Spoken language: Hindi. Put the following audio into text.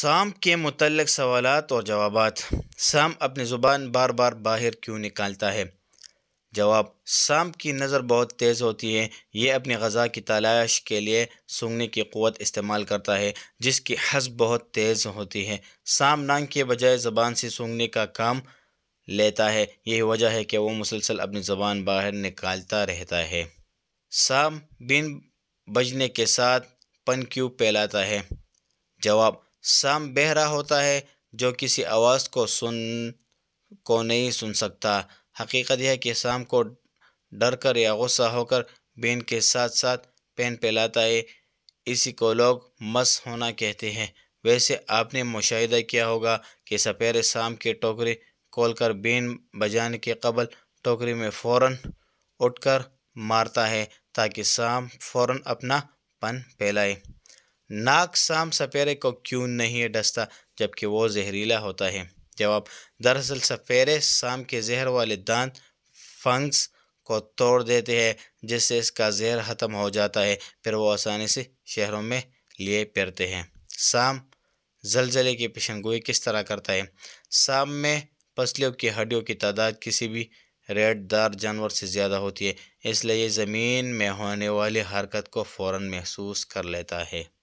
साम के मतलब सवाल और जवाब साम अपनी ज़ुबान बार बार बाहर क्यों निकालता है जवाब साम की नज़र बहुत तेज़ होती है ये अपनी गज़ा की तलाश के लिए सूंघने की क़वत इस्तेमाल करता है जिसकी हसब बहुत तेज़ होती है साम नांग के बजाय ज़बान से सूंघने का काम लेता है यही वजह है कि वो मुसलसल अपनी ज़बान बाहर निकालता रहता है साम बिन बजने के साथ पन क्यों कहलाता है जवाब साम बहरा होता है जो किसी आवाज़ को सुन को नहीं सुन सकता हकीकत यह कि शाम को डर कर या गुस्सा होकर बेन के साथ साथ पेन पहलाता है इसी को लोग मस होना कहते हैं वैसे आपने मुशाहिदा किया होगा कि सपेरे शाम के टोकरी खोल कर बजाने के कबल टोकरी में फ़ौर उठकर मारता है ताकि शाम फ़ौर अपना पन फैलाए नाक शाम सपेरे को क्यों नहीं डसता जबकि वो जहरीला होता है जवाब दरअसल सपेरे शाम के जहर वाले दांत फंग्स को तोड़ देते हैं जिससे इसका जहर ख़त्म हो जाता है फिर वो आसानी से शहरों में लिए पैरते हैं शाम जलजले की पेशनगोई किस तरह करता है शाम में फसलियों की हड्डियों की तादाद किसी भी रेडदार जानवर से ज़्यादा होती है इसलिए ये ज़मीन में होने वाली हरकत को फ़ौर महसूस कर लेता है